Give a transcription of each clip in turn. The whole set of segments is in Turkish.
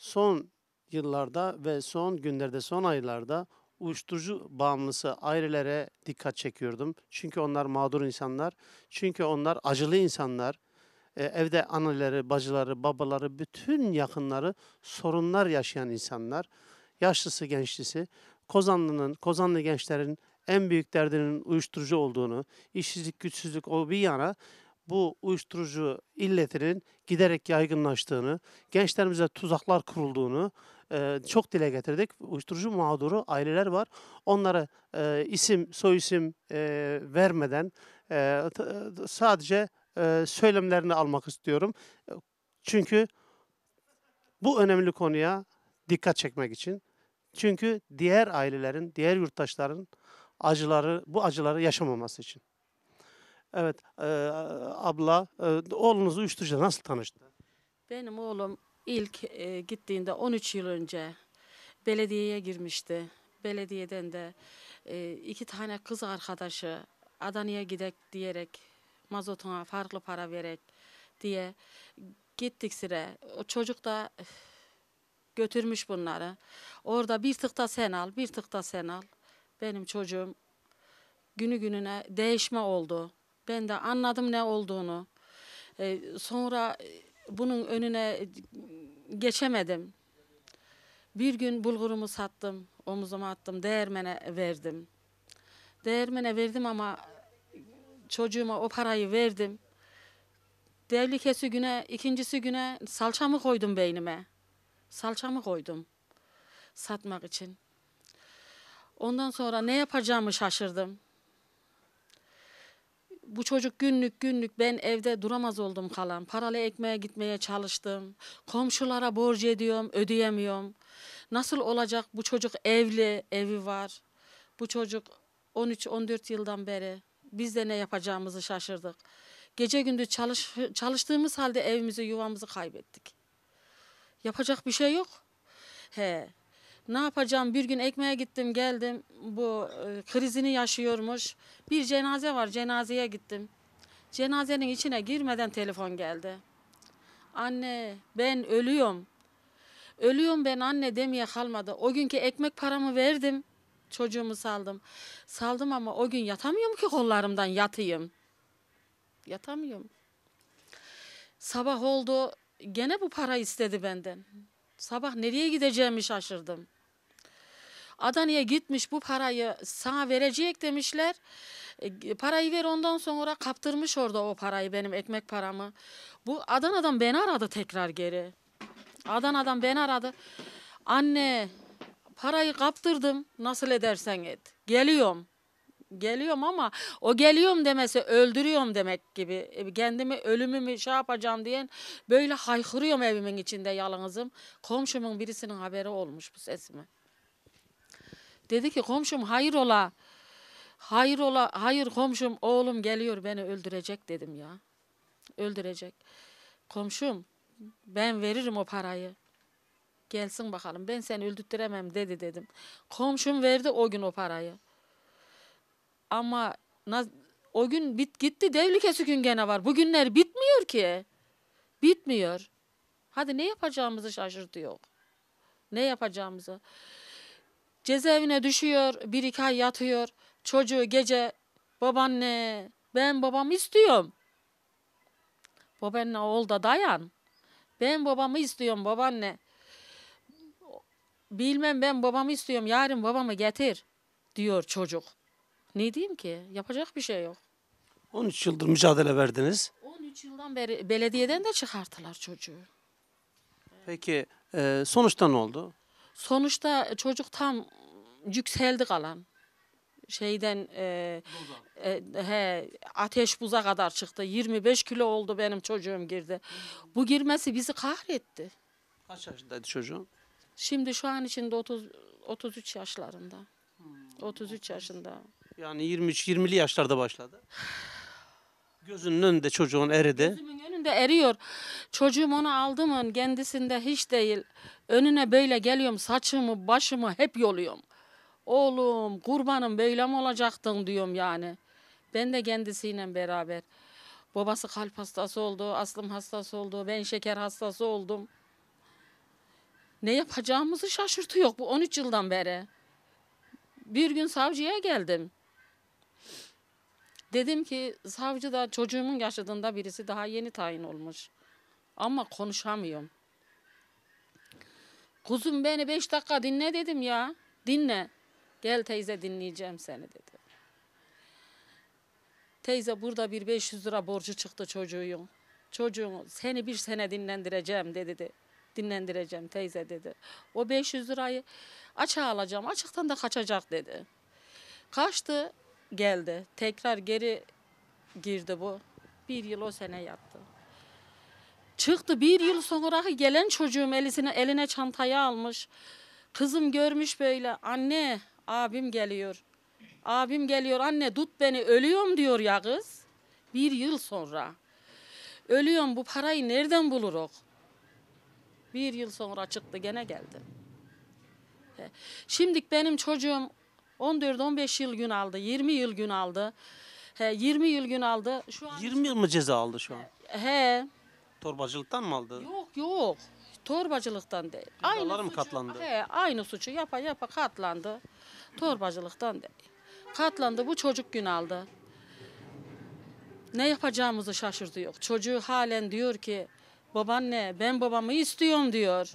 son yıllarda ve son günlerde, son aylarda uyuşturucu bağımlısı ailelere dikkat çekiyordum. Çünkü onlar mağdur insanlar, çünkü onlar acılı insanlar. E, evde anneleri, bacıları, babaları, bütün yakınları sorunlar yaşayan insanlar. Yaşlısı, gençlisi. Kozanlı'nın, Kozanlı gençlerin en büyük derdinin uyuşturucu olduğunu, işsizlik, güçsüzlük o bir yana bu uyuşturucu illetinin giderek yaygınlaştığını, gençlerimize tuzaklar kurulduğunu e, çok dile getirdik. Uyuşturucu mağduru aileler var. Onlara e, isim, soy isim e, vermeden e, e sadece e, söylemlerini almak istiyorum. Çünkü bu önemli konuya dikkat çekmek için. Çünkü diğer ailelerin, diğer yurttaşların acıları, bu acıları yaşamaması için. Evet e, abla e, oğlunuz uyuşturucuyla nasıl tanıştı? Benim oğlum ilk e, gittiğinde 13 yıl önce belediyeye girmişti. Belediyeden de e, iki tane kız arkadaşı Adana'ya gidek diyerek mazotuna farklı para vererek diye gittik sıra. O çocuk da götürmüş bunları. Orada bir tık da sen al, bir tık da sen al. Benim çocuğum günü gününe değişme oldu. Ben de anladım ne olduğunu. Ee, sonra e, bunun önüne e, geçemedim. Bir gün bulgurumu sattım, omuzuma attım, değermene verdim. Değermene verdim ama çocuğuma o parayı verdim. Devlikesi güne, ikincisi güne salçamı koydum beynime. Salçamı koydum satmak için. Ondan sonra ne yapacağımı şaşırdım bu çocuk günlük günlük ben evde duramaz oldum kalan. Paralı ekmeğe gitmeye çalıştım. Komşulara borcu ediyorum, ödeyemiyorum. Nasıl olacak bu çocuk evli, evi var. Bu çocuk 13-14 yıldan beri biz de ne yapacağımızı şaşırdık. Gece gündüz çalış, çalıştığımız halde evimizi, yuvamızı kaybettik. Yapacak bir şey yok. He, ne yapacağım? Bir gün ekmeğe gittim geldim. Bu e, krizini yaşıyormuş. Bir cenaze var. Cenazeye gittim. Cenazenin içine girmeden telefon geldi. Anne ben ölüyorum. Ölüyorum ben anne demeye kalmadı. O günkü ekmek paramı verdim. Çocuğumu saldım. Saldım ama o gün yatamıyorum ki kollarımdan yatayım. Yatamıyorum. Sabah oldu. Gene bu para istedi benden. Sabah nereye gideceğimi şaşırdım. Adana'ya gitmiş bu parayı sana verecek demişler. E, parayı ver ondan sonra kaptırmış orada o parayı benim ekmek paramı. Bu Adana'dan beni aradı tekrar geri. Adana'dan beni aradı. Anne parayı kaptırdım nasıl edersen et. Geliyorum geliyorum ama o geliyorum demesi öldürüyorum demek gibi. E, kendimi ölümümü şey yapacağım diyen böyle haykırıyorum evimin içinde yalnızım. Komşumun birisinin haberi olmuş bu sesime. Dedi ki komşum hayır ola. Hayır ola, hayır komşum oğlum geliyor beni öldürecek dedim ya. Öldürecek. Komşum ben veririm o parayı. Gelsin bakalım ben seni öldürtüremem dedi dedim. Komşum verdi o gün o parayı. Ama o gün bit gitti devlikesi gün gene var. Bugünler bitmiyor ki. Bitmiyor. Hadi ne yapacağımızı şaşırtıyor. Ne yapacağımızı. Cezaevine düşüyor, bir iki ay yatıyor. Çocuğu gece babaanne ben babamı istiyorum. Babaanne oğul da dayan. Ben babamı istiyorum babaanne. Bilmem ben babamı istiyorum yarın babamı getir diyor çocuk. Ne diyeyim ki yapacak bir şey yok. 13 yıldır mücadele verdiniz. 13 yıldan beri belediyeden de çıkarttılar çocuğu. Peki e, sonuçta ne oldu? Sonuçta çocuk tam yükseldi kalan. Şeyden e, e, he, ateş buza kadar çıktı. 25 kilo oldu benim çocuğum girdi. Bu girmesi bizi kahretti. Kaç yaşındaydı çocuğun? Şimdi şu an içinde 30 33 yaşlarında. 33 hmm, yaşında. Yani 23 20'li yaşlarda başladı. Gözünün önünde çocuğun eridi. Gözümün önünde eriyor. Çocuğum onu aldı mı kendisinde hiç değil. Önüne böyle geliyorum saçımı başımı hep yoluyorum. Oğlum kurbanım böyle mi olacaktın diyorum yani. Ben de kendisiyle beraber. Babası kalp hastası oldu, aslım hastası oldu, ben şeker hastası oldum. Ne yapacağımızı şaşırtıyor bu 13 yıldan beri. Bir gün savcıya geldim. Dedim ki savcı da çocuğumun yaşadığında birisi daha yeni tayin olmuş. Ama konuşamıyorum. Kuzum beni beş dakika dinle dedim ya. Dinle. Gel teyze dinleyeceğim seni dedi. Teyze burada bir 500 lira borcu çıktı çocuğun. Çocuğun seni bir sene dinlendireceğim dedi. De. Dinlendireceğim teyze dedi. O 500 lirayı açığa alacağım. Açıktan da kaçacak dedi. Kaçtı geldi. Tekrar geri girdi bu. Bir yıl o sene yattı. Çıktı bir yıl sonra gelen çocuğum elisine, eline çantayı almış. Kızım görmüş böyle anne abim geliyor. Abim geliyor anne tut beni ölüyorum diyor ya kız. Bir yıl sonra. Ölüyorum bu parayı nereden buluruk? Bir yıl sonra çıktı gene geldi. Şimdi benim çocuğum 14-15 yıl gün aldı, 20 yıl gün aldı. He, 20 yıl gün aldı. Şu an 20 yıl mı ceza aldı şu an? He. Torbacılıktan mı aldı? Yok yok. Torbacılıktan değil. Cezalar mı suçu, katlandı? He, aynı suçu yapa yapa katlandı. Torbacılıktan değil. Katlandı bu çocuk gün aldı. Ne yapacağımızı şaşırdı yok. Çocuğu halen diyor ki babaanne ben babamı istiyorum diyor.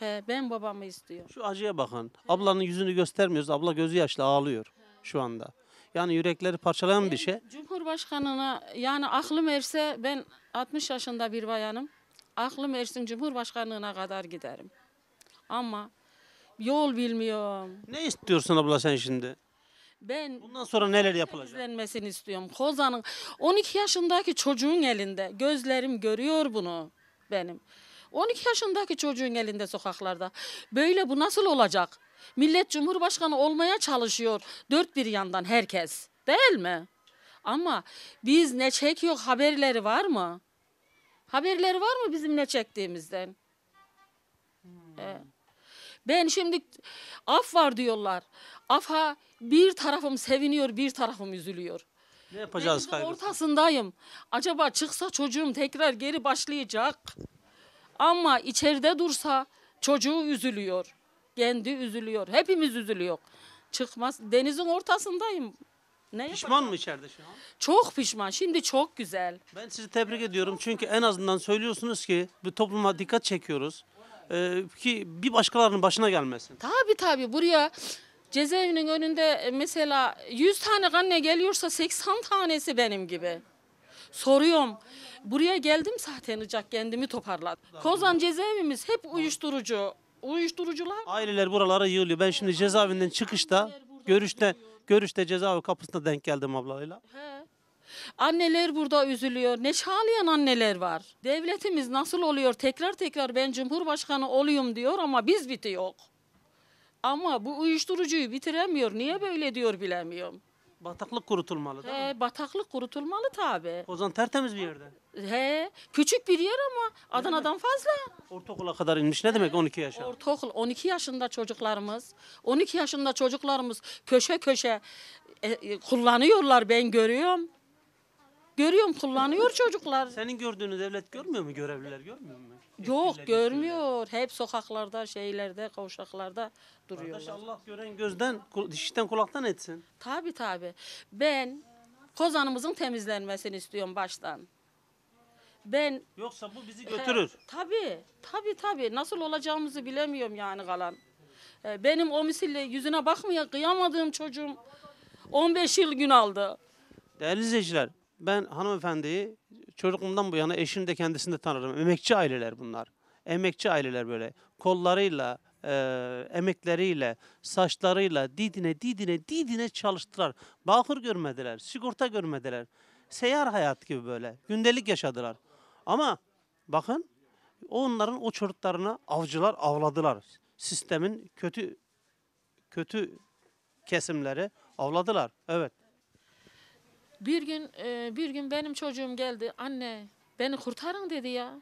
He, ben babamı istiyorum. Şu acıya bakın. Ablanın yüzünü göstermiyoruz. Abla gözü yaşlı ağlıyor şu anda. Yani yürekleri parçalayan bir şey. Cumhurbaşkanına yani aklım erse ben 60 yaşında bir bayanım. Aklım ersin Cumhurbaşkanlığına kadar giderim. Ama yol bilmiyorum. Ne istiyorsun abla sen şimdi? Ben Bundan sonra neler yapılacak? temizlenmesini istiyorum. Kozanın 12 yaşındaki çocuğun elinde. Gözlerim görüyor bunu benim. 12 yaşındaki çocuğun elinde sokaklarda. Böyle bu nasıl olacak? Millet Cumhurbaşkanı olmaya çalışıyor dört bir yandan herkes değil mi? Ama biz ne çekiyor haberleri var mı? Haberleri var mı bizim ne çektiğimizden? Hmm. ben şimdi af var diyorlar. Afa bir tarafım seviniyor bir tarafım üzülüyor. Ne yapacağız? kaybı ortasındayım. Acaba çıksa çocuğum tekrar geri başlayacak. Ama içeride dursa çocuğu üzülüyor. Kendi üzülüyor. Hepimiz üzülüyor. Çıkmaz. Denizin ortasındayım. Ne Pişman mı içeride şu an? Çok pişman. Şimdi çok güzel. Ben sizi tebrik ediyorum. Çünkü en azından söylüyorsunuz ki bir topluma dikkat çekiyoruz. Ee, ki bir başkalarının başına gelmesin. Tabii tabii. Buraya cezaevinin önünde mesela 100 tane anne geliyorsa 80 tanesi benim gibi. Soruyorum. Buraya geldim zaten ıcak kendimi toparladım. Kozan cezaevimiz hep uyuşturucu. Uyuşturucular. Aileler buralara yığılıyor. Ben şimdi cezaevinden çıkışta görüşte görüşte cezaevi kapısına denk geldim ablayla. He. Anneler burada üzülüyor. Ne çağlayan anneler var. Devletimiz nasıl oluyor? Tekrar tekrar ben cumhurbaşkanı olayım diyor ama biz bitiyor. Ama bu uyuşturucuyu bitiremiyor. Niye böyle diyor bilemiyorum. Bataklık kurutulmalı değil mi? bataklık kurutulmalı tabi. O zaman tertemiz bir yerde. He, küçük bir yer ama Adana'dan fazla. Ortaokula kadar inmiş ne demek 12 yaşa? Ortaokul 12 yaşında çocuklarımız. 12 yaşında çocuklarımız köşe köşe e, e, kullanıyorlar ben görüyorum. Görüyorum kullanıyor çocuklar. Senin gördüğünü devlet görmüyor mu? Görevliler görmüyor mu? Yok görmüyor. Hep sokaklarda, şeylerde, kavşaklarda duruyorlar. Kardeş Allah gören gözden, dişten kulaktan etsin. Tabi tabi. Ben Kozan'ımızın temizlenmesini istiyorum baştan. Ben Yoksa bu bizi götürür. E, tabi tabi tabi. Nasıl olacağımızı bilemiyorum yani kalan. E, benim o misille yüzüne bakmaya kıyamadığım çocuğum 15 yıl gün aldı. Değerli izleyiciler, ben hanımefendiyi çocukluğumdan bu yana eşim de kendisini de tanırım. Emekçi aileler bunlar. Emekçi aileler böyle kollarıyla, e, emekleriyle, saçlarıyla didine didine didine çalıştılar. Bakır görmediler, sigorta görmediler. Seyyar hayat gibi böyle gündelik yaşadılar. Ama bakın onların o çocuklarını avcılar avladılar. Sistemin kötü kötü kesimleri avladılar. Evet. Bir gün e, bir gün benim çocuğum geldi. Anne beni kurtarın dedi ya.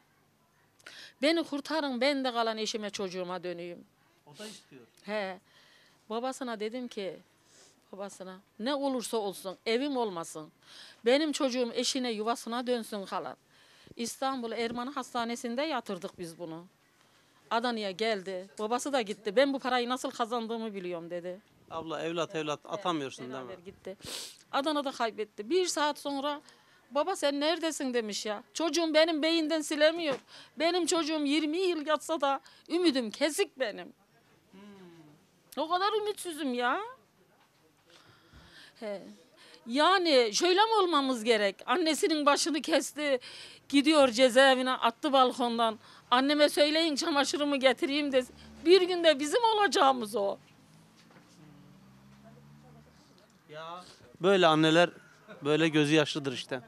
Beni kurtarın ben de kalan eşime çocuğuma döneyim. O da istiyor. He. Babasına dedim ki babasına ne olursa olsun evim olmasın. Benim çocuğum eşine yuvasına dönsün kalan. İstanbul Erman Hastanesi'nde yatırdık biz bunu. Adana'ya geldi. Babası da gitti. Ben bu parayı nasıl kazandığımı biliyorum dedi. Abla evlat evlat atamıyorsun evet, değil mi? gitti. Adana'da kaybetti. Bir saat sonra baba sen neredesin demiş ya. Çocuğum benim beyinden silemiyor. Benim çocuğum 20 yıl yatsa da ümidim kesik benim. O kadar ümitsizim ya. He. Yani şöyle mi olmamız gerek? Annesinin başını kesti, gidiyor cezaevine, attı balkondan. Anneme söyleyin çamaşırımı getireyim de bir günde bizim olacağımız o. Ya Böyle anneler böyle gözü yaşlıdır işte.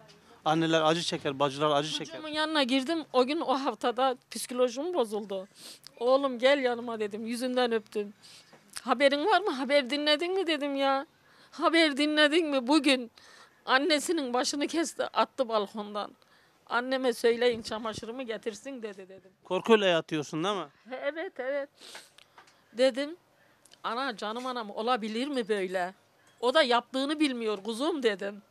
Anneler acı çeker, bacılar acı çeker. Çocuğumun yanına girdim. O gün o haftada psikolojim bozuldu. Oğlum gel yanıma dedim. Yüzünden öptüm. Haberin var mı? Haber dinledin mi dedim ya. Haber dinledin mi? Bugün annesinin başını kesti, attı balkondan. Anneme söyleyin çamaşırımı getirsin dedi dedim. Korkuyla yatıyorsun değil mi? Evet evet. Dedim ana canım anam olabilir mi böyle? O da yaptığını bilmiyor kuzum dedim.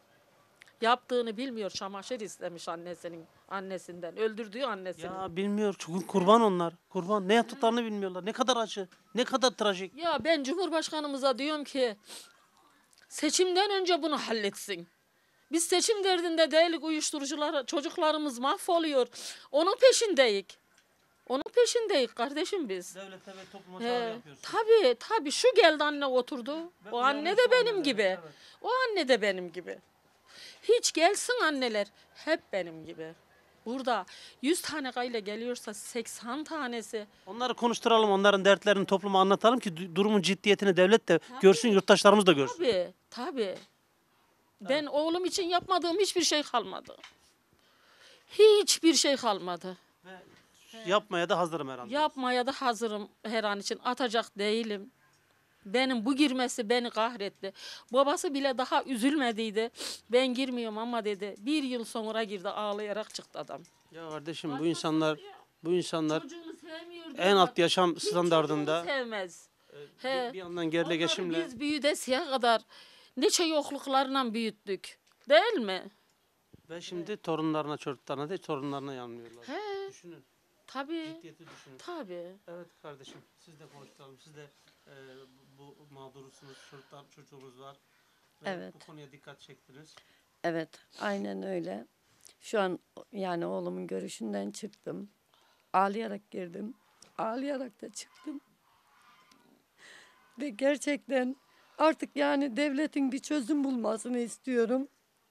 Yaptığını bilmiyor. Çamaşır istemiş annesinin annesinden. Öldürdüğü annesini. Ya bilmiyor çünkü kurban onlar. Kurban ne yaptıklarını bilmiyorlar. Ne kadar acı, ne kadar trajik. Ya ben Cumhurbaşkanımıza diyorum ki seçimden önce bunu halletsin. Biz seçim derdinde değilik uyuşturuculara çocuklarımız mahvoluyor. Onun peşindeyik. Onun peşindeyiz kardeşim biz. Devlete ve topluma çağrı He, yapıyorsun. Tabii tabii şu geldi anne oturdu. Ve o anne de benim anneler, gibi. Evet. O anne de benim gibi. Hiç gelsin anneler hep benim gibi. Burada 100 tane aile geliyorsa 80 tanesi Onları konuşturalım, onların dertlerini topluma anlatalım ki durumun ciddiyetini devlet de görsün, yurttaşlarımız da görsün. Tabii, tabii. Ben oğlum için yapmadığım hiçbir şey kalmadı. Hiçbir şey kalmadı. Ve Yapmaya da hazırım herhalde. Yapmaya da hazırım her an için. Atacak değilim. Benim bu girmesi beni kahretti. Babası bile daha üzülmediydi. Ben girmiyorum ama dedi. Bir yıl sonra girdi ağlayarak çıktı adam. Ya kardeşim bu insanlar bu insanlar en alt yaşam Hiç standartında sevmez. Ee, He. Bir, yandan gerle Onları geçimle Biz siyah kadar neçe yokluklarla büyüttük. Değil mi? ve şimdi torunlarına çocuklarına değil torunlarına yanmıyorlar. He. Düşünün. Tabii. Ciddiyeti düşünün. Tabii. Evet kardeşim siz de konuşalım. Siz de e, bu mağdurusunuz. Çocuklar, çocuğunuz var. Ve Evet. Bu konuya dikkat çektiniz. Evet, aynen öyle. Şu an yani oğlumun görüşünden çıktım. Ağlayarak girdim. Ağlayarak da çıktım. Ve gerçekten artık yani devletin bir çözüm bulmasını istiyorum.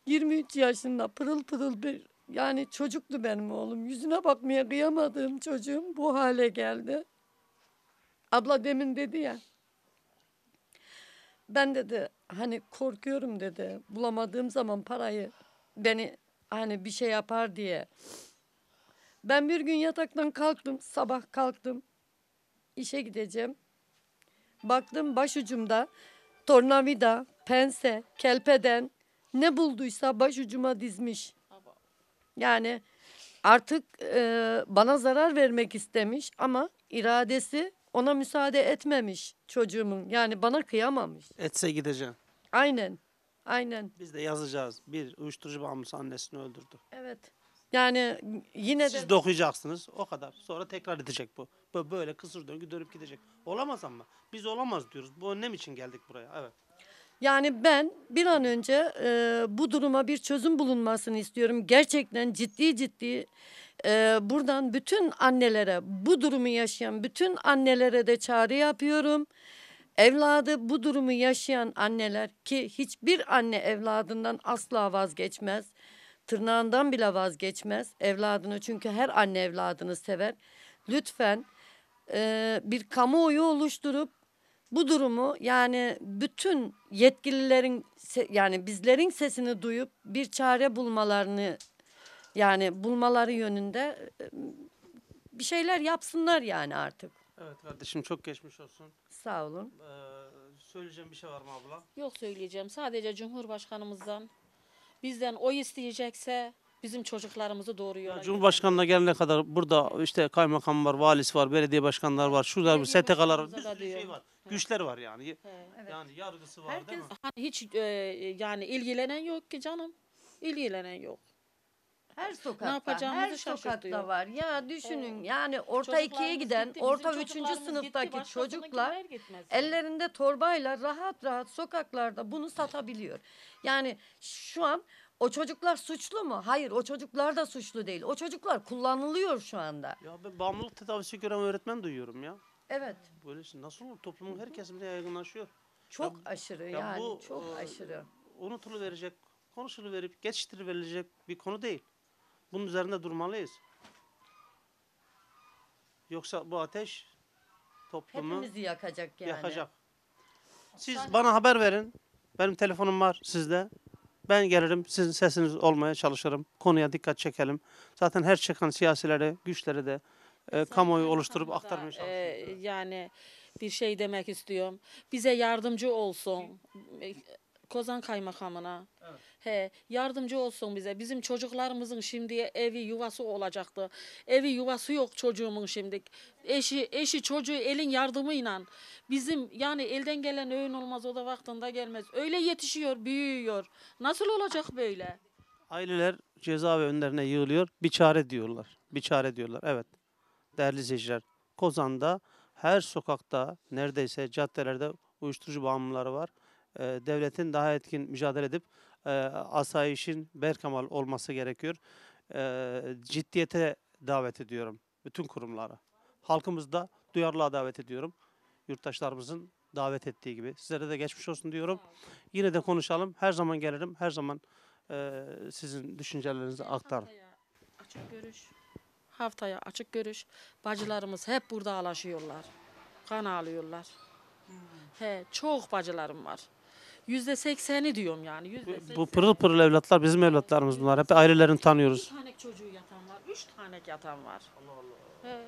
23 yaşında pırıl pırıl bir yani çocuktu benim oğlum. Yüzüne bakmaya kıyamadığım çocuğum bu hale geldi. Abla demin dedi ya. Ben dedi hani korkuyorum dedi. Bulamadığım zaman parayı beni hani bir şey yapar diye. Ben bir gün yataktan kalktım. Sabah kalktım. İşe gideceğim. Baktım başucumda tornavida, pense, kelpeden ne bulduysa başucuma dizmiş. Yani artık e, bana zarar vermek istemiş ama iradesi ona müsaade etmemiş çocuğumun. Yani bana kıyamamış. Etse gideceğim. Aynen. Aynen. Biz de yazacağız. Bir uyuşturucu bağımlısı annesini öldürdü. Evet. Yani yine de... Siz dokuyacaksınız o kadar. Sonra tekrar edecek bu. Böyle kısır döngü dönüp gidecek. Olamaz ama. Biz olamaz diyoruz. Bu önlem için geldik buraya. Evet. Yani ben bir an önce e, bu duruma bir çözüm bulunmasını istiyorum. Gerçekten ciddi ciddi e, buradan bütün annelere, bu durumu yaşayan bütün annelere de çağrı yapıyorum. Evladı bu durumu yaşayan anneler ki hiçbir anne evladından asla vazgeçmez. Tırnağından bile vazgeçmez evladını çünkü her anne evladını sever. Lütfen e, bir kamuoyu oluşturup bu durumu yani bütün yetkililerin yani bizlerin sesini duyup bir çare bulmalarını yani bulmaları yönünde bir şeyler yapsınlar yani artık. Evet kardeşim çok geçmiş olsun. Sağ olun. Ee, söyleyeceğim bir şey var mı abla? Yok söyleyeceğim. Sadece Cumhurbaşkanımızdan bizden o isteyecekse bizim çocuklarımızı doğru yola Cumhurbaşkanına gelene kadar burada işte kaymakam var, valis var, belediye başkanları var, şurada bir STK'lar bir şey var. Güçler var yani. Yani yargısı var değil Herkes mi? hani hiç e, yani ilgilenen yok ki canım. İlgilenen yok. Her sokakta, her sokakta var. Ya düşünün yani orta Çocuklarımız ikiye giden, gitti, bizim orta üçüncü çocuklarımız gitti, sınıftaki başkasınınkiler çocuklar gitmez. ellerinde torbayla rahat rahat sokaklarda bunu satabiliyor. Yani şu an o çocuklar suçlu mu? Hayır o çocuklar da suçlu değil. O çocuklar kullanılıyor şu anda. Ya ben bağımlılık tedavisi gören öğretmen duyuyorum ya. Evet. Böyle şey nasıl olur? Toplumun her kesiminde yaygınlaşıyor. Çok ya, aşırı ya yani bu, çok e, aşırı. Unutuluverecek, konuşuluverip geçiştirilecek bir konu değil. Bunun üzerinde durmalıyız. Yoksa bu ateş toplumu Hepimizi yakacak yani. Yakacak. Siz bana haber verin. Benim telefonum var sizde. Ben gelirim, sizin sesiniz olmaya çalışırım. Konuya dikkat çekelim. Zaten her çıkan siyasilere, güçlere de e, kamuoyu oluşturup aktarmaya çalışırım. E, yani bir şey demek istiyorum. Bize yardımcı olsun. Kozan Kaymakamına. Evet. He, yardımcı olsun bize. Bizim çocuklarımızın şimdi evi yuvası olacaktı. Evi yuvası yok çocuğumun şimdi. Eşi eşi çocuğu elin yardımıyla bizim yani elden gelen öğün olmaz o da vaktinde gelmez. Öyle yetişiyor, büyüyor. Nasıl olacak böyle? Aileler cezaevi önlerine yığılıyor. Bir çare diyorlar. Bir çare diyorlar. Evet. Değerli seyirciler. Kozan'da her sokakta neredeyse caddelerde uyuşturucu bağımlıları var. E, devletin daha etkin mücadele edip e, asayişin berkamal olması gerekiyor. E, ciddiyete davet ediyorum bütün kurumlara. Halkımızı da duyarlılığa davet ediyorum. Yurttaşlarımızın davet ettiği gibi. Sizlere de geçmiş olsun diyorum. Yine de konuşalım. Her zaman gelirim. Her zaman e, sizin düşüncelerinizi aktarım. Açık görüş. Haftaya açık görüş. Bacılarımız hep burada alaşıyorlar. Kan alıyorlar. Hmm. He, çok bacılarım var. Yüzde sekseni diyorum yani. %80'i. Bu pırıl pırıl evlatlar bizim evlatlarımız bunlar. Hep ailelerini tanıyoruz. Üç tane çocuğu yatan var. Üç tane yatan var. Allah He,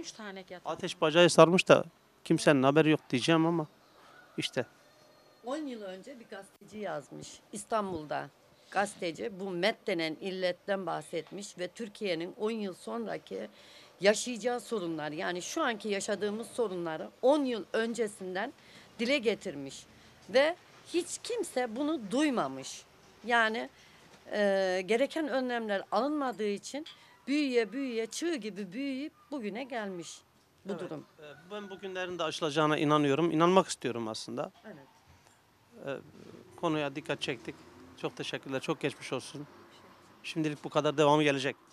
üç tane yatan Ateş bacağı sarmış da kimsenin haberi yok diyeceğim ama işte. On yıl önce bir gazeteci yazmış İstanbul'da. Gazeteci bu MET denen illetten bahsetmiş ve Türkiye'nin 10 yıl sonraki yaşayacağı sorunlar yani şu anki yaşadığımız sorunları 10 yıl öncesinden dile getirmiş ve hiç kimse bunu duymamış. Yani e, gereken önlemler alınmadığı için büyüye büyüye çığ gibi büyüyüp bugüne gelmiş bu evet. durum. E, ben bugünlerin de aşılacağına inanıyorum. İnanmak istiyorum aslında. Evet. E, konuya dikkat çektik. Çok teşekkürler. Çok geçmiş olsun. Şimdilik bu kadar devamı gelecek.